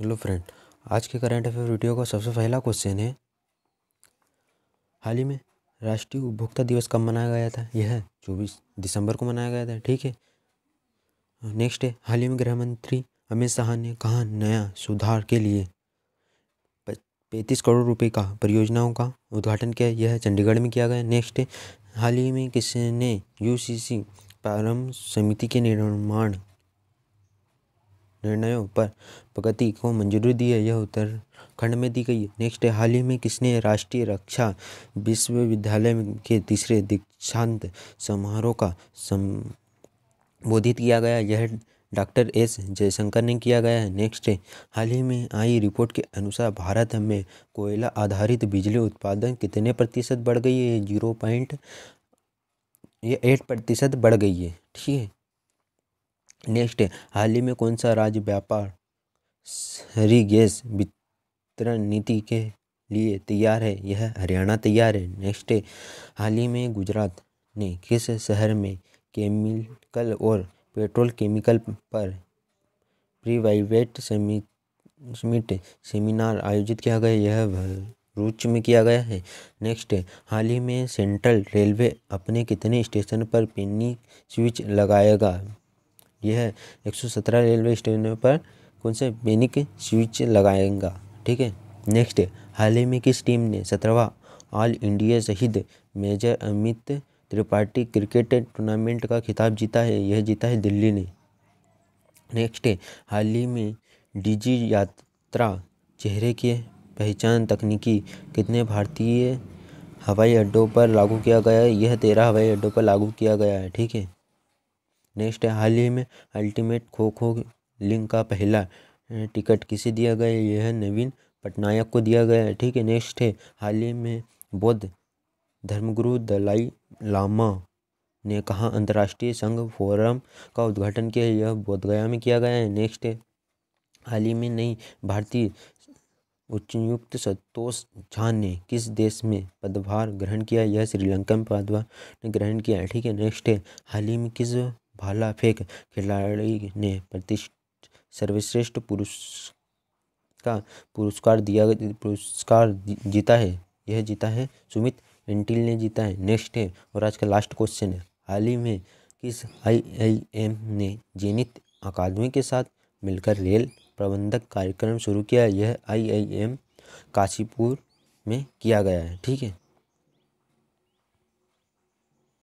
hello friend आज के current affair video का सबसे पहला क्वेश्चन है हाल ही में राष्ट्रीय उपभोक्ता दिवस कब मनाया गया था यह चौबीस दिसंबर को मनाया गया था ठीक है नेक्स्ट है हाल ही में गृह मंत्री अमित शाह ने कहा नया सुधार के लिए पैंतीस करोड़ रुपए का परियोजनाओं का उद्घाटन किया यह चंडीगढ़ में किया गया नेक्स्ट हाल ही में किसने यू प्रारंभ समिति के निर्माण निर्णयों पर प्रगति को मंजूरी दी है यह उत्तराखंड में दी गई है नेक्स्ट है हाल ही में किसने राष्ट्रीय रक्षा विश्वविद्यालय के तीसरे दीक्षांत समारोह का संबोधित किया गया यह डॉक्टर एस जयशंकर ने किया गया है नेक्स्ट है हाल ही में आई रिपोर्ट के अनुसार भारत में कोयला आधारित बिजली उत्पादन कितने प्रतिशत बढ़ गई है जीरो पॉइंट ये एट प्रतिशत बढ़ गई है ठीक है नेक्स्ट हाल ही में कौन सा राज्य व्यापार हरी गैस वितरण नीति के लिए तैयार है यह हरियाणा तैयार है नेक्स्ट हाल ही में गुजरात ने किस शहर में केमिकल और पेट्रोल केमिकल पर प्रीवाइवेट समिट सेमिनार आयोजित किया गया यह रूच में किया गया है नेक्स्ट हाल ही में सेंट्रल रेलवे अपने कितने स्टेशन पर पिन्नी स्विच लगाएगा यह एक सौ सत्रह रेलवे स्टेशन पर कौन से मैनिक स्विच लगाएगा ठीक है नेक्स्ट हाल ही में किस टीम ने सत्रहवा ऑल इंडिया शहीद Major Amit Tripathi cricket tournament का खिताब जीता है यह जीता है दिल्ली ने नेक्स्ट हाल ही में डिजी यात्रा चेहरे के पहचान तकनीकी कितने भारतीय हवाई अड्डों पर लागू किया गया है यह तेरह हवाई अड्डों पर लागू किया गया है ठीक है नेक्स्ट है हाल ही में अल्टीमेट खो खो लिंक का पहला टिकट किसे दिया गया यह नवीन पटनायक को दिया गया है ठीक है नेक्स्ट है हाल ही में बौद्ध धर्मगुरु दलाई लामा ने कहा अंतर्राष्ट्रीय संघ फोरम का उद्घाटन किया यह बोधगया में किया गया है नेक्स्ट है हाल ही में नई भारतीय उच्चयुक्त संतोष झा ने किस देश में पदभार ग्रहण किया यह श्रीलंका में पदभार ग्रहण किया है ठीक है नेक्स्ट है हाल ही में किस भाला फेंक खिलाड़ी ने प्रतिष्ठ सर्वश्रेष्ठ पुरुष का पुरस्कार दिया पुरस्कार जीता है यह जीता है सुमित एंटिल ने जीता है नेक्स्ट है और आज का लास्ट क्वेश्चन है हाल ही में किस आई आई एम ने जेनित अकादमी के साथ मिलकर रेल प्रबंधक कार्यक्रम शुरू किया यह आई आई एम काशीपुर में किया गया है ठीक है